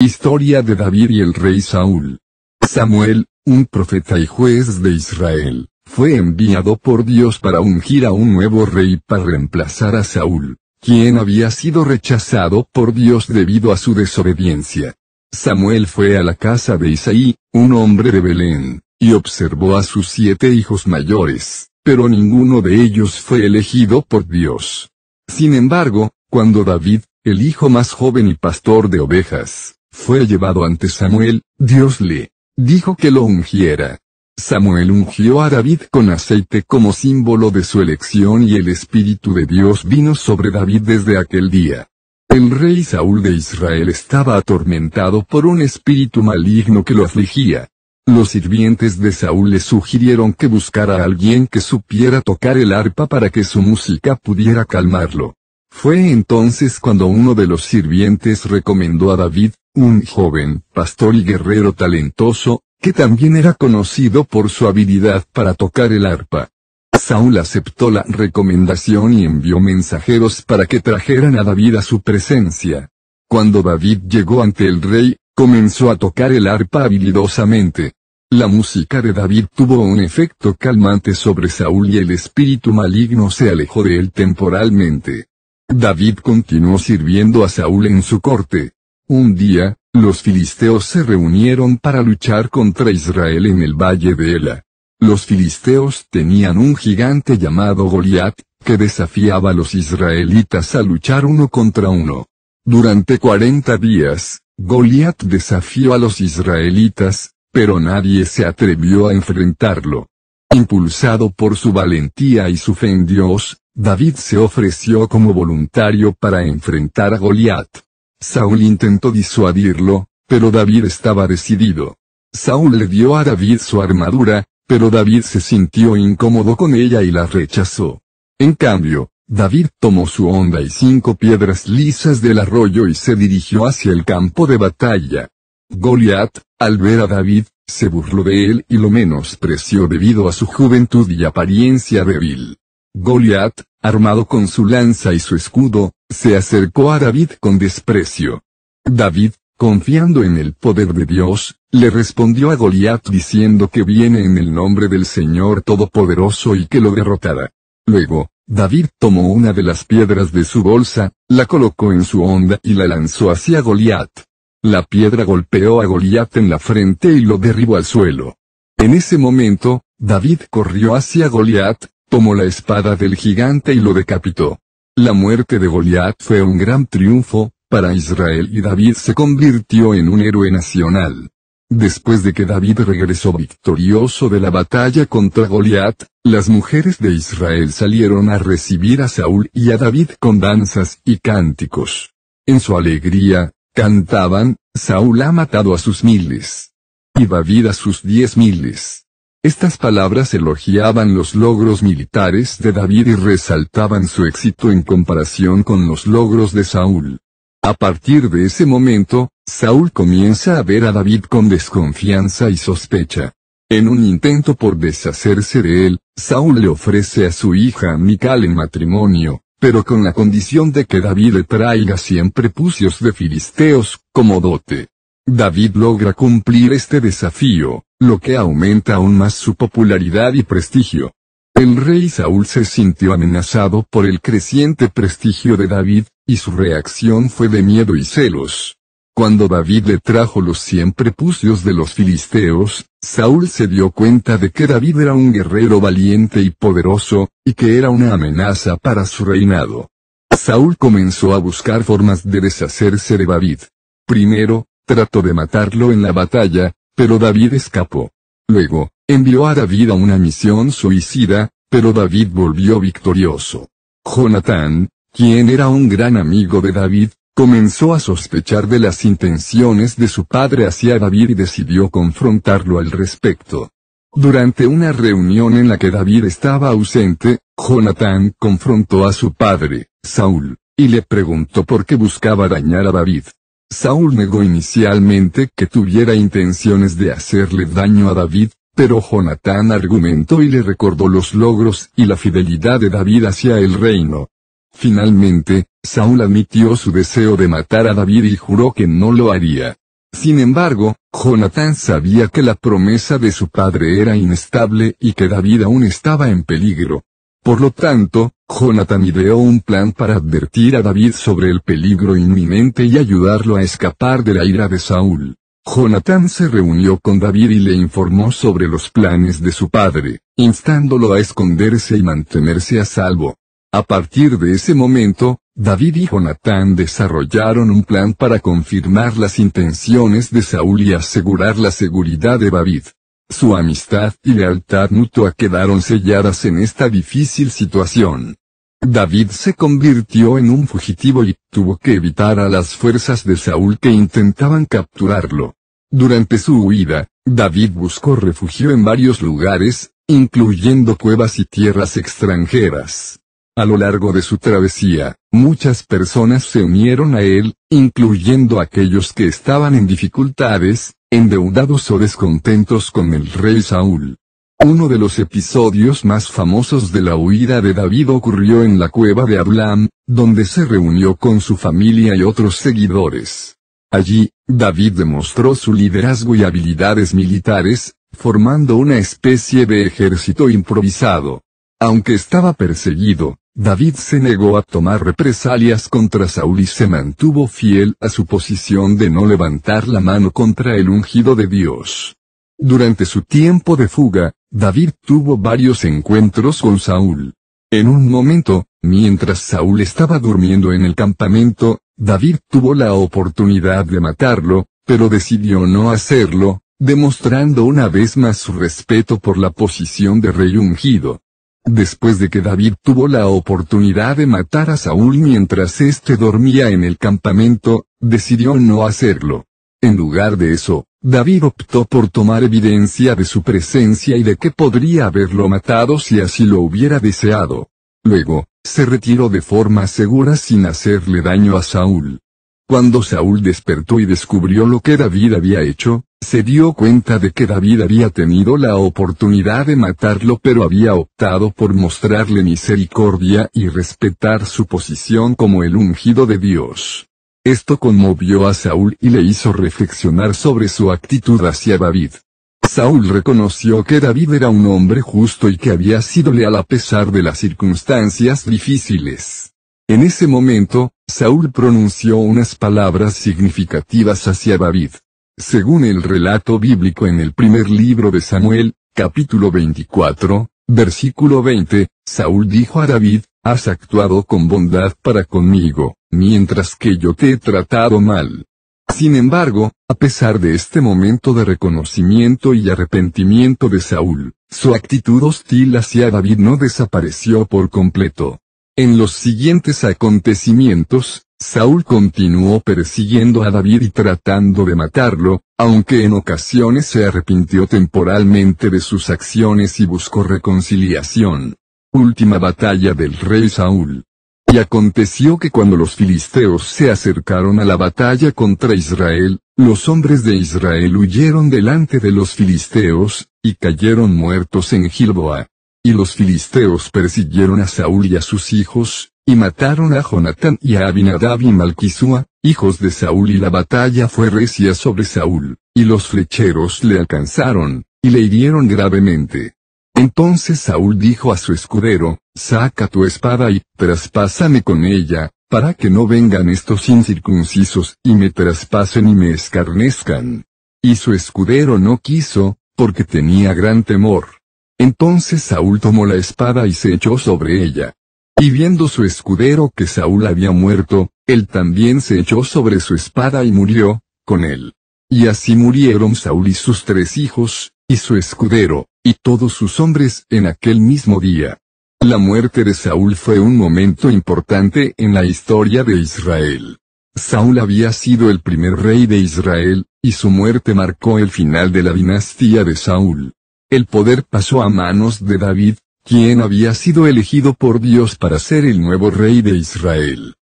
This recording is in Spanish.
Historia de David y el rey Saúl. Samuel, un profeta y juez de Israel, fue enviado por Dios para ungir a un nuevo rey para reemplazar a Saúl, quien había sido rechazado por Dios debido a su desobediencia. Samuel fue a la casa de Isaí, un hombre de Belén, y observó a sus siete hijos mayores, pero ninguno de ellos fue elegido por Dios. Sin embargo, cuando David, el hijo más joven y pastor de ovejas, fue llevado ante Samuel, Dios le dijo que lo ungiera. Samuel ungió a David con aceite como símbolo de su elección y el Espíritu de Dios vino sobre David desde aquel día. El rey Saúl de Israel estaba atormentado por un espíritu maligno que lo afligía. Los sirvientes de Saúl le sugirieron que buscara a alguien que supiera tocar el arpa para que su música pudiera calmarlo. Fue entonces cuando uno de los sirvientes recomendó a David, un joven, pastor y guerrero talentoso, que también era conocido por su habilidad para tocar el arpa. Saúl aceptó la recomendación y envió mensajeros para que trajeran a David a su presencia. Cuando David llegó ante el rey, comenzó a tocar el arpa habilidosamente. La música de David tuvo un efecto calmante sobre Saúl y el espíritu maligno se alejó de él temporalmente. David continuó sirviendo a Saúl en su corte. Un día, los filisteos se reunieron para luchar contra Israel en el valle de Ela. Los filisteos tenían un gigante llamado Goliat, que desafiaba a los israelitas a luchar uno contra uno. Durante cuarenta días, Goliat desafió a los israelitas, pero nadie se atrevió a enfrentarlo. Impulsado por su valentía y su fe en Dios, David se ofreció como voluntario para enfrentar a Goliat. Saúl intentó disuadirlo, pero David estaba decidido. Saúl le dio a David su armadura, pero David se sintió incómodo con ella y la rechazó. En cambio, David tomó su honda y cinco piedras lisas del arroyo y se dirigió hacia el campo de batalla. Goliat, al ver a David, se burló de él y lo menospreció debido a su juventud y apariencia débil. Goliat, Armado con su lanza y su escudo, se acercó a David con desprecio. David, confiando en el poder de Dios, le respondió a Goliat diciendo que viene en el nombre del Señor Todopoderoso y que lo derrotará. Luego, David tomó una de las piedras de su bolsa, la colocó en su onda y la lanzó hacia Goliat. La piedra golpeó a Goliat en la frente y lo derribó al suelo. En ese momento, David corrió hacia Goliat, tomó la espada del gigante y lo decapitó. La muerte de Goliat fue un gran triunfo, para Israel y David se convirtió en un héroe nacional. Después de que David regresó victorioso de la batalla contra Goliat, las mujeres de Israel salieron a recibir a Saúl y a David con danzas y cánticos. En su alegría, cantaban, Saúl ha matado a sus miles. Y David a sus diez miles. Estas palabras elogiaban los logros militares de David y resaltaban su éxito en comparación con los logros de Saúl. A partir de ese momento, Saúl comienza a ver a David con desconfianza y sospecha. En un intento por deshacerse de él, Saúl le ofrece a su hija Mical en matrimonio, pero con la condición de que David le traiga siempre pucios de filisteos, como dote. David logra cumplir este desafío, lo que aumenta aún más su popularidad y prestigio. El rey Saúl se sintió amenazado por el creciente prestigio de David, y su reacción fue de miedo y celos. Cuando David le trajo los cien prepucios de los filisteos, Saúl se dio cuenta de que David era un guerrero valiente y poderoso, y que era una amenaza para su reinado. Saúl comenzó a buscar formas de deshacerse de David. Primero, trató de matarlo en la batalla, pero David escapó. Luego, envió a David a una misión suicida, pero David volvió victorioso. Jonathan, quien era un gran amigo de David, comenzó a sospechar de las intenciones de su padre hacia David y decidió confrontarlo al respecto. Durante una reunión en la que David estaba ausente, Jonathan confrontó a su padre, Saúl, y le preguntó por qué buscaba dañar a David. Saúl negó inicialmente que tuviera intenciones de hacerle daño a David, pero Jonatán argumentó y le recordó los logros y la fidelidad de David hacia el reino. Finalmente, Saúl admitió su deseo de matar a David y juró que no lo haría. Sin embargo, Jonatán sabía que la promesa de su padre era inestable y que David aún estaba en peligro. Por lo tanto, Jonathan ideó un plan para advertir a David sobre el peligro inminente y ayudarlo a escapar de la ira de Saúl. Jonatán se reunió con David y le informó sobre los planes de su padre, instándolo a esconderse y mantenerse a salvo. A partir de ese momento, David y Jonatán desarrollaron un plan para confirmar las intenciones de Saúl y asegurar la seguridad de David. Su amistad y lealtad mutua quedaron selladas en esta difícil situación. David se convirtió en un fugitivo y tuvo que evitar a las fuerzas de Saúl que intentaban capturarlo. Durante su huida, David buscó refugio en varios lugares, incluyendo cuevas y tierras extranjeras. A lo largo de su travesía, muchas personas se unieron a él, incluyendo aquellos que estaban en dificultades, endeudados o descontentos con el rey Saúl. Uno de los episodios más famosos de la huida de David ocurrió en la cueva de Adulam, donde se reunió con su familia y otros seguidores. Allí, David demostró su liderazgo y habilidades militares, formando una especie de ejército improvisado. Aunque estaba perseguido, David se negó a tomar represalias contra Saúl y se mantuvo fiel a su posición de no levantar la mano contra el ungido de Dios. Durante su tiempo de fuga, David tuvo varios encuentros con Saúl. En un momento, mientras Saúl estaba durmiendo en el campamento, David tuvo la oportunidad de matarlo, pero decidió no hacerlo, demostrando una vez más su respeto por la posición de rey ungido. Después de que David tuvo la oportunidad de matar a Saúl mientras éste dormía en el campamento, decidió no hacerlo. En lugar de eso, David optó por tomar evidencia de su presencia y de que podría haberlo matado si así lo hubiera deseado. Luego, se retiró de forma segura sin hacerle daño a Saúl. Cuando Saúl despertó y descubrió lo que David había hecho, se dio cuenta de que David había tenido la oportunidad de matarlo pero había optado por mostrarle misericordia y respetar su posición como el ungido de Dios. Esto conmovió a Saúl y le hizo reflexionar sobre su actitud hacia David. Saúl reconoció que David era un hombre justo y que había sido leal a pesar de las circunstancias difíciles. En ese momento, Saúl pronunció unas palabras significativas hacia David. Según el relato bíblico en el primer libro de Samuel, capítulo 24, versículo 20, Saúl dijo a David, Has actuado con bondad para conmigo, mientras que yo te he tratado mal. Sin embargo, a pesar de este momento de reconocimiento y arrepentimiento de Saúl, su actitud hostil hacia David no desapareció por completo. En los siguientes acontecimientos, Saúl continuó persiguiendo a David y tratando de matarlo, aunque en ocasiones se arrepintió temporalmente de sus acciones y buscó reconciliación. Última batalla del rey Saúl. Y aconteció que cuando los filisteos se acercaron a la batalla contra Israel, los hombres de Israel huyeron delante de los filisteos, y cayeron muertos en Gilboa. Y los filisteos persiguieron a Saúl y a sus hijos, y mataron a Jonatán y a Abinadab y Malquisúa, hijos de Saúl y la batalla fue recia sobre Saúl, y los flecheros le alcanzaron, y le hirieron gravemente. Entonces Saúl dijo a su escudero, saca tu espada y traspásame con ella, para que no vengan estos incircuncisos y me traspasen y me escarnezcan. Y su escudero no quiso, porque tenía gran temor. Entonces Saúl tomó la espada y se echó sobre ella, y viendo su escudero que Saúl había muerto, él también se echó sobre su espada y murió, con él. Y así murieron Saúl y sus tres hijos, y su escudero, y todos sus hombres en aquel mismo día. La muerte de Saúl fue un momento importante en la historia de Israel. Saúl había sido el primer rey de Israel, y su muerte marcó el final de la dinastía de Saúl. El poder pasó a manos de David, Quién había sido elegido por Dios para ser el nuevo rey de Israel.